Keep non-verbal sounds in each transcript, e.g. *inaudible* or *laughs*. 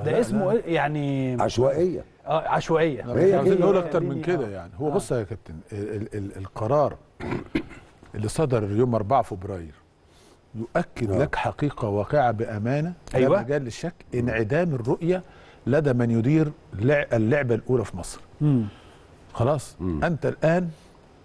آه، ده لا اسمه لا. إيه؟ يعني عشوائيه اه عشوائيه عايزين نقول اكتر من يعني كده آه. يعني هو آه. بص يا كابتن ال ال القرار *coughs* اللي صدر يوم 4 فبراير يؤكد آه. لك حقيقه واقعه بامانه أيوة. لا مجال للشك انعدام الرؤيه لدى من يدير اللعبه الاولى في مصر م. خلاص م. انت الان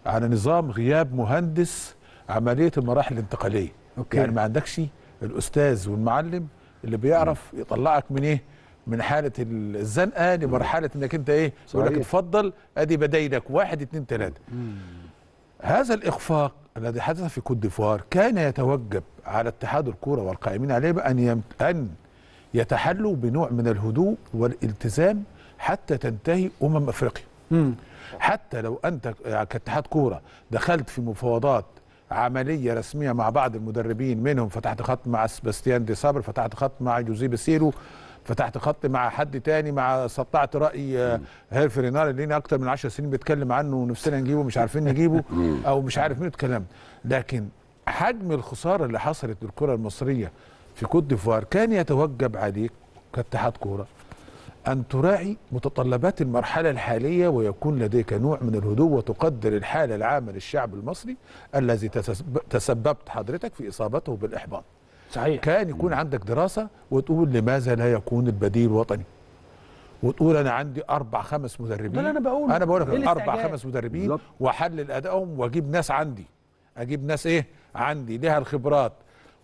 على نظام غياب مهندس عمليه المراحل الانتقاليه أوكي. يعني ما عندكش الاستاذ والمعلم اللي بيعرف م. يطلعك من ايه من حاله الزنقه لمرحله انك انت ايه يقول لك اتفضل ادي بدايلك واحد اتنين تلاته هذا الاخفاق الذي حدث في كوت ديفوار كان يتوجب على اتحاد الكوره والقائمين عليه بان ان يتحلوا بنوع من الهدوء والالتزام حتى تنتهي امم افريقيا حتى لو انت كاتحاد كوره دخلت في مفاوضات عمليه رسميه مع بعض المدربين منهم فتحت خط مع سباستيان دي صابر فتحت خط مع جوزيه سيرو فتحت خط مع حد تاني مع سطعت راي آه، هيرفي رينار اللي اكتر من 10 سنين بيتكلم عنه ونفسنا نجيبه مش عارفين نجيبه *laughs* او مش عارف مين الكلام لكن حجم الخساره اللي حصلت للكره المصريه في كوت ديفوار كان يتوجب عليك كاتحاد كوره أن تراعي متطلبات المرحلة الحالية ويكون لديك نوع من الهدوء وتقدر الحالة العامة للشعب المصري الذي تسببت حضرتك في إصابته بالإحباط صحيح كان يكون عندك دراسه وتقول لماذا لا يكون البديل وطني وتقول انا عندي اربع خمس مدربين انا بقول انا بقول لك إيه اربع خمس مدربين واحلل ادائهم واجيب ناس عندي اجيب ناس ايه عندي ليها الخبرات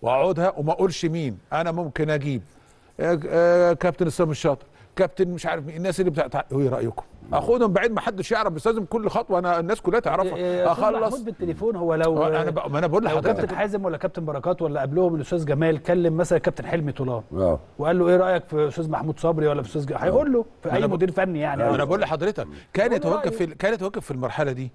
واقعدها وما اقولش مين انا ممكن اجيب آه، آه، كابتن اسامه الشاطر كابتن مش عارف مين الناس اللي بتاع ايه رايكم اخدهم بعيد ما حدش يعرف بس لازم كل خطوه انا الناس كلها تعرفها اخلص محمود بالتليفون هو لو انا ما انا بقول لحضرتك كابتن حازم ولا كابتن بركات ولا قبلهم الاستاذ جمال كلم مثلا كابتن حلمي طولان اه وقال له ايه رايك في استاذ محمود صبري ولا في استاذ جمال هيقول له في اي مدير فني يعني انا بقول لحضرتك كان يتوقف في كان يتوقف في المرحله دي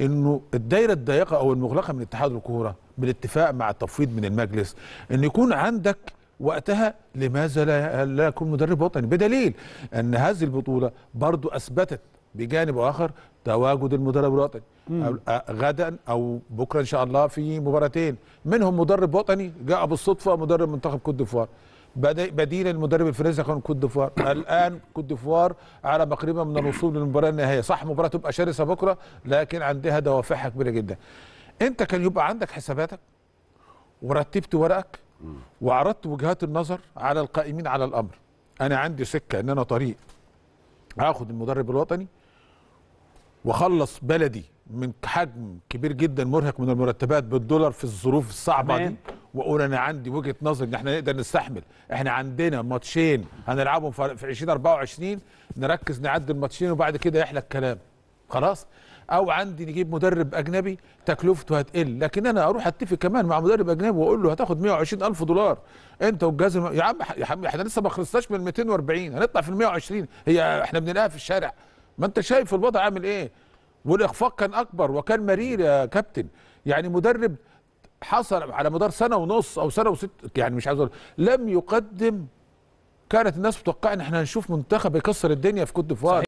انه الدايره الضيقه او المغلقه من اتحاد الكوره بالاتفاق مع التفويض من المجلس ان يكون عندك وقتها لماذا لا, يكون مدرب وطني بدليل ان هذه البطوله برضو اثبتت بجانب اخر تواجد المدرب الوطني غدا او بكره ان شاء الله في مباراتين منهم مدرب وطني جاء بالصدفه مدرب منتخب كوت ديفوار بديل المدرب الفرنسي كان كوت ديفوار *clears throat* الان كوت ديفوار على مقربه من الوصول للمباراه النهائيه صح مباراه تبقى شرسه بكره لكن عندها دوافعها كبيره جدا انت كان يبقى عندك حساباتك ورتبت ورقك وعرضت وجهات النظر على القائمين على الامر انا عندي سكه ان انا طريق هاخد المدرب الوطني واخلص بلدي من حجم كبير جدا مرهق من المرتبات بالدولار في الظروف الصعبه دي واقول انا عندي وجهه نظر ان احنا نقدر نستحمل احنا عندنا ماتشين هنلعبهم في 2024 نركز نعدي الماتشين وبعد كده يحلى الكلام خلاص او عندي نجيب مدرب اجنبي تكلفته هتقل لكن انا اروح اتفق كمان مع مدرب اجنبي واقول له هتاخد 120000 دولار انت والجهاز يا عم يا عم احنا لسه ما خلصناش من 240 هنطلع في ال 120 هي احنا بنلاقيها في الشارع ما انت شايف الوضع عامل ايه والاخفاق كان اكبر وكان مرير يا كابتن يعني مدرب حصل على مدار سنه ونص او سنه وست يعني مش عايز اقول لم يقدم كانت الناس متوقعه ان احنا هنشوف منتخب يكسر الدنيا في كوت ديفوار